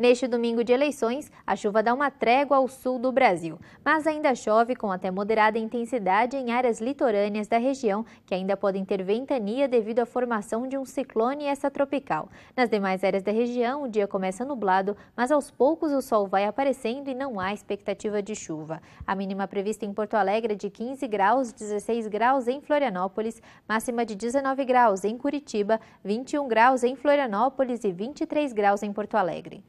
Neste domingo de eleições, a chuva dá uma trégua ao sul do Brasil, mas ainda chove com até moderada intensidade em áreas litorâneas da região, que ainda podem ter ventania devido à formação de um ciclone extratropical. Nas demais áreas da região, o dia começa nublado, mas aos poucos o sol vai aparecendo e não há expectativa de chuva. A mínima prevista em Porto Alegre é de 15 graus, 16 graus em Florianópolis, máxima de 19 graus em Curitiba, 21 graus em Florianópolis e 23 graus em Porto Alegre.